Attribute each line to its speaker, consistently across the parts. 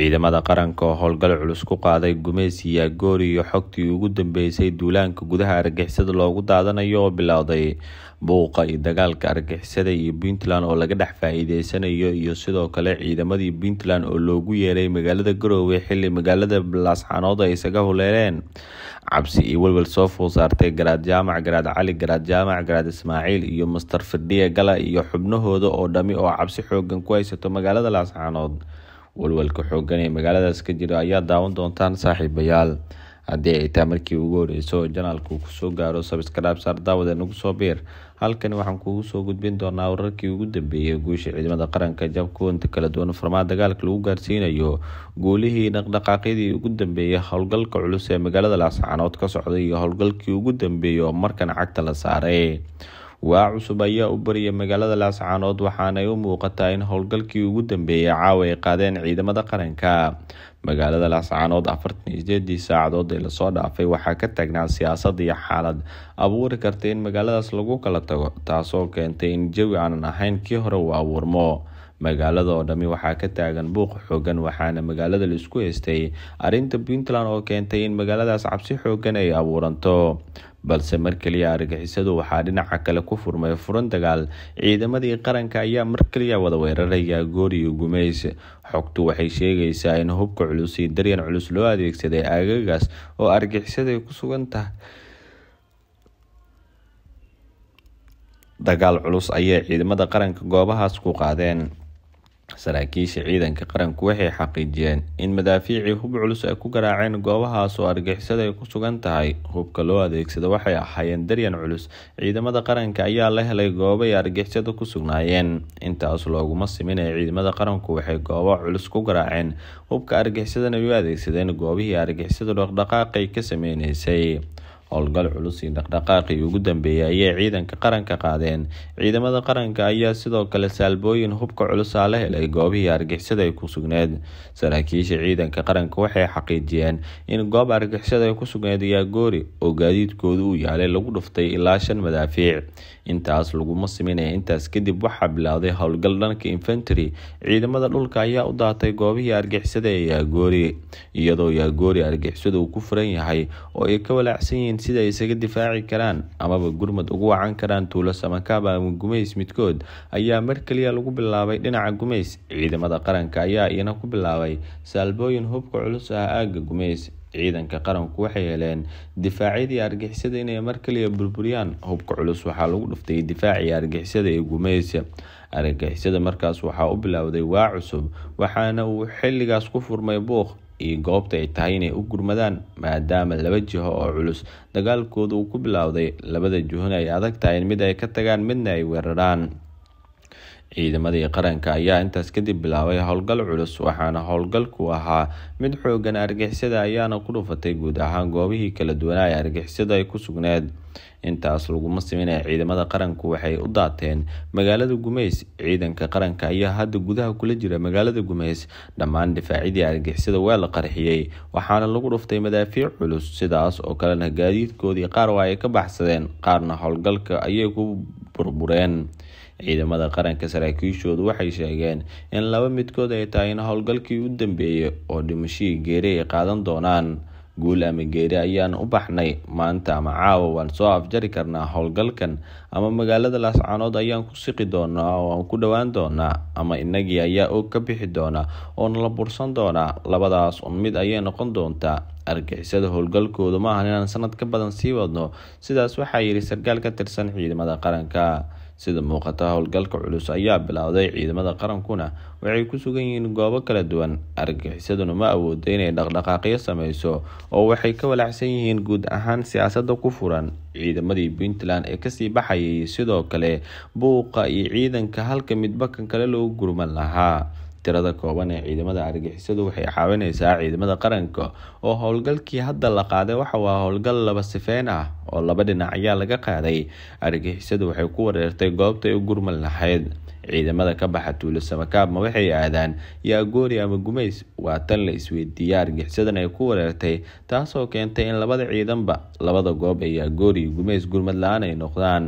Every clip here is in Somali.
Speaker 1: ciidamada qaranka oo howlgal culus ku qaaday gumeysiga goori iyo xogtii ugu dambeysay duulaanka gudaha argixisada loogu daadanayo oo bilowday buuqa iyo dagaalka argixisada iyo puntland oo laga dhex faa-iideysanayo iyo sidoo kale ciidamadii puntland oo loogu yeeray magaalada garoowe xilli magaalada laasxaanood ay isaga huleeleen cabsi iyo welwel soo fuul saartay garaad jaamac garaad cali garaad jaamac garaad ismaaciil iyo master firdhiya gala iyo xubnahooda oo dhami oo cabsi xoogan ku haysato magaalada laasxaanood walwalka xooggan ee magaaladaas ka jira ayaa daawan doontaan saaxiibayaal haddii ay taa markii ugu horeyso janaalku kusoo gaaro sabiska dhaabsaar daawade nagu soo biir halkani waxaan kuugu soo gudbin doonaa wararkii ugu dambeeyey guusha ciidamada qaranka jabkuwanta kala duwan furmaha dagaalka lagu gaarsiinayo guulihii dhaqdhaqaaqyadii ugu dambeeyey howlgalka culus ee magaalada laascaanood ka socday iyo howlgalkii ugu dambeeyey oo markan cagta la saaray waa cusub ayaa u barya magaalada laascaanood waxaanay u muuqataa in howlgalkii ugu dambeeyay caawa ay qaadeen ciidamada qaranka magaalada laascaanood afartan iyo sideedii saacadood ee lasoo dhaafay waxaa ka taagnaa siyaasad iyo xaalad abuuri karta in magaaladaas lagu kala tago taasoo keentay in jawi aanan ahayn kii hore uu abuurmo magaalada oo dhammi waxaa ka taagan buuq xooggan waxaana magaalada laisku haystay arrinta puntland oo keentay in magaaladaas cabsi xoogan ay abuuranto balse mar keliya argixisadu waxaa dhinaca kale ku furmay furan dagaal ciidamadii qaranka ayaa mar keliya wada weeraraya goor iyo gumays xogtu waxay sheegaysaa in hubka culus iyo daryan culus loo adeegsaday aagagaas oo argixisada ay ku sugan tahay dagaal culus ayay ciidamada qaranka goobahaas ku qaadeen saraakiisha ciidanka qaranku waxay xaqiijiyeen in madaafiicii hub culus ay ku garaaceen goobahaas oo argixisada ay ku sugan tahay hubka loo adeegsada waxay ahaayeen daryan culus ciidamada qaranka ayaa la helay goobo ay argixisada ku sugnaayeen intaas looguma siminaya ciidamada qaranku waxay goobo culus ku garaaceen hubka argixisadana ay u adeegsadeen goobihii argixisadu dhaqdhaqaaqay ka sameyneysay howlgal culus iyo dhaqdhaqaaqii ugu dambeeyey ayay ciidanka qaranka qaadeen ciidamada qaranka ayaa sidoo kale saalbooyin hubka culusaa la helay goobihii argixisada ay ku sugneed saraakiisha ciidanka qaranka waxay xaqiijiyeen in goob argixisada ay ku sugneed yaagoori oo gaadiidkooda uu yaalay lagu dhuftay ilaa shan madaafiic intaas laguma sameynaya intaas kadib waxaa bilowday howlgal dhanka infantary ciidamada dhulka ayaa u daatay goobihii argixisada ee yaagoori iyadoo yaagoori argixisada uu ku furan yahay oo ay ka walaacsan yihiin sida ay isaga difaaci karaan amaba gurmad ugu wacan karaan tuulo samakaaba ah ama gumays midkood ayaa mar keliya lagu bilaabay dhinaca gumays ciidamada qaranka ayaa iyana ku bilaabay saalbooyin hubka culus ah aagga gumays ciidanka qaranku waxay heleen difaacyadii argixisada inay mar kaliya burburiyaan hubka culus waxaa lagu dhuftay difaacii argixisada ee gumeysa argixisada markaas waxaa u bilowday waa cusub waxaana uu xilligaas ku furmay buuq iyo goobta ay tahay inay u gurmadaan maadaama laba jiho oo culus dagaalkooda uu ku bilowday labada jihona ay adag tahay mid ay ka tagaan midna ay weeraraan ciidamadii qaranka ayaa intaas kadib bilaabay howlgal culus waxaana howlgalku ahaa mid xooggan argixisada ayaana ku dhufatay guud ahaan goobihii kala duwanaa ee argixisada ay ku sugneed intaas laguma siminaya ciidamada qaranku waxay u daateen magaalada gumeys ciidanka qaranka ayaa hadda gudaha kula jira magaalada gumeys dhammaan difaacidii argixisyada waa la qarxiyey waxaana lagu dhuftay madaafiic culus sidaas oo kalena gaadiidkoodii qaar waa ay ka baxsadeen qaarna howlgalka ayay ku burbureen ciidamada qaranka saraakiishoodu waxay sheegeen in laba midkood ay tahay in howlgalkii u dambeeyey oo dhimashihii geeri ay qaadan doonaan guul ama geeri ayaan u baxnay maanta ama caawa waan soo afjari karnaa howlgalkan ama magaalada laascanood ayaan ku siqi doonaa oo aan ku dhowaan doonaa ama innagii ayaa oog ka bixi doonaa oo nala bursan doonaa labadaas un mid ayay noqon doontaa argixisada howlgalkoodu ma ahan inaan sanad ka badan sii wadno sidaas waxaa yidhi sarkaal ka tirsan ciidamada qaranka sida muuqata howlgalka culus ayaa bilowday ciidamada qarankuna waxay ku sugan yihiin goobo kala duwan argaxisaduna ma awooda inay dhaqdhaqaaqyo sameyso oo waxay ka walaacsan yihiin guud ahaan siyaasadda ku furan ciidamadii puntland ee kasii baxayay sidoo kale buuqa iyo ciidanka halka midba kan kale loogu gurman lahaa tirada kooban ee ciidamada argixisadu waxay caawineysaa ciidamada qaranka oo howlgalkii hadda la qaaday waxauu ah howlgal laba sifeyn ah oo laba dhinac ayaa laga qaaday argagixisadu waxay ku wareertay goobtay u gurmal lahayd ciidamada ka baxa tuulo samakaab waxay aadaan yaagoori ama gumays waa tan la isweydiiya argixisadan ay ku wareertay taasoo keentay in labada ciidanba labada goob ee yaagoori iyo gumays gurmad la-aan ay noqdaan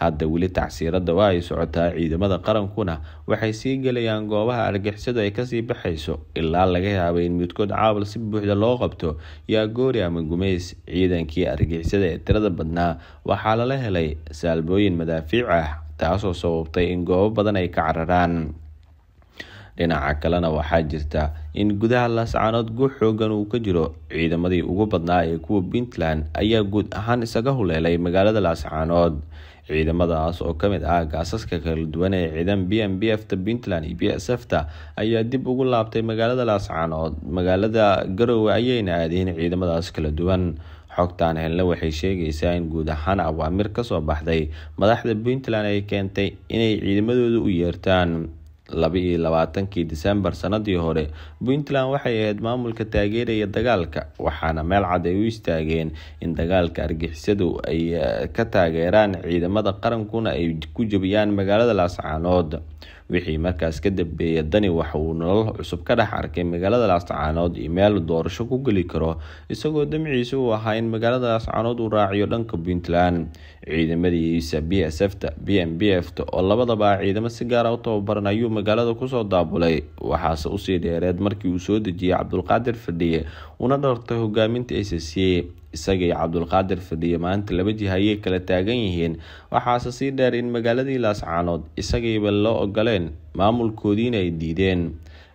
Speaker 1: hadda weli tacsiirada oo ay socotaa ciidamada qarankuna waxay sii gelayaan goobaha argixisadu ay kasii baxayso ilaa laga yaabay in midkood caabal si buuxda loo qabto yaagoori ama gumays ciidankii argixisada ee tirada badnaa waxaa lala helay saalbooyin madaafiic ah taasoo sababtay in goobo badan ay ka cararaan dhinaca kalena waxaa jirta in gudaha laascaanood guux xoogan uu ka jiro ciidamadii ugu badnaa ee kuwa puntland ayaa guud ahaan isaga huleelay magaalada laascaanood ciidamadaas oo kamid ah gaasaska kala duwan ee ciidan b m b f ta puntland iyo b s f ta ayaa dib ugu laabtay magaalada laascaan oo magaalada garowe ayayna aadeen ciidamadaas kala duwan xogtaan helna waxay sheegaysaa in guud ahaan awaamir kasoo baxday madaxda puntland ay keentay inay ciidamadooda u yeertaan labaiyo labaatankii disembar sanadii hore puntland waxay ahayd maamulka taageeraya dagaalka waxaana meel cad ay u istaageen in dagaalka argixisadu ay eh, ka taageeraan ciidamada qarankuna ay ku jabiyaan magaalada laascaanood wixii markaas ka dambeeya dani waxa uu nolol cusub ka dhex arkay magaalada laascaanood iyo meel doorasho ku geli karo isagoo damciisa uu ahaa in magaalada laascaanood uu raaciyo dhanka puntland ciidamadiisa b s fta b m b fta oo labadaba ciidamo si gaara ah u tababaran ayuu magaalada kusoo daabulay waxaase usii dheereed markii uu soo dejiyey cabdulqaadir fadhiye una dhartay hogaaminta a c c isaga iyo cabdulqaadir fadhiye maanta laba jiha ayay kala taagan yihiin waxaase sii dheer in magaaladii laascaanood isagayba loo ogoleen maamulkoodiina ay diideen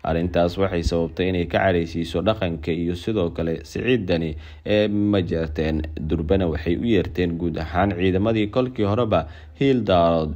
Speaker 1: arrintaas waxay sababtay inay ka caraysiiso dhaqanka iyo sidoo kale siciidani ee ma jeerteen durbana waxay u yeerteen guud ahaan ciidamadii kolkii horeba hiil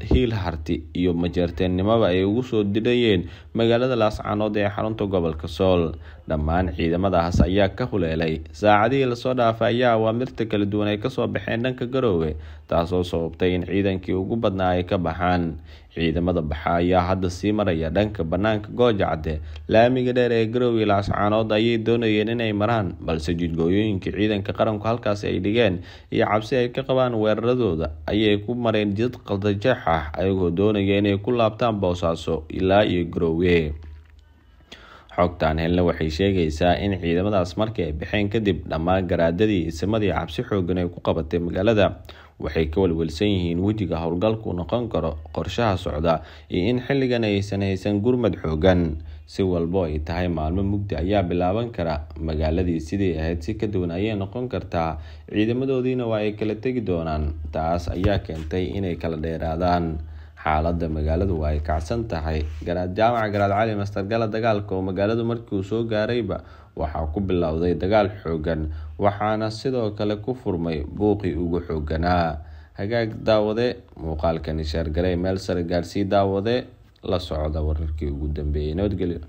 Speaker 1: hiil harti iyo majeerteennimaba ay ugu soo dirayeen magaalada laascanood ee xarunta gobolka sool dhammaan ciidamadaas ayaa ka huleelay saacadihii lasoo dhaafay ayaa awaamirta kala duwan ay kasoo baxeen dhanka garoowe taasoo sababtay in ciidankii ugu badnaa ay ka baxaan ciidamada baxa ayaa hadda sii maraya dhanka bannaanka goojacde laamiga dheer ee garoowe laascanood ayay doonayeen inay maraan balse jidgooyooyinkii ciidanka qaranku halkaasi ay dhigeen iyo cabsi ay ka qabaan weeraradooda ayay ku mareen dad qaldajax ah ayagoo doonaya inay ku laabtaan boosaaso ilaa iyo garoowe xogtan helna waxay sheegaysaa in ciidamadaas markii ay baxeen kadib dhammaan garaadadii isimadii cabsi xoogan ay ku qabatay magaalada waxay ka walwalsan yihiin wejiga howlgalku noqon karo qorshaha socda iyo in xilligan aysan haysan gurmad xooggan si walbo ay tahay maalmo mugdi ayaa bilaaban kara magaaladii sidii ahayd si ka duwan ayay noqon kartaa ciidamadoodiina waa ay kala tegi doonaan taas ayaa keentay inay kala dheeraadaan xaaladda magaaladu waa ay kacsan tahay jaamaca garaad cali mastargala dagaalka oo magaaladu markiiuu soo gaarayba waxaa ku bilowday dagaal xoogan waxaana sidoo kale ku furmay buuqii ugu xooganaa hagaag daawade muuqaalkani sheergaray meel sare gaarsii daawade la socda wararkii ugu dambeeyay nabadgelyo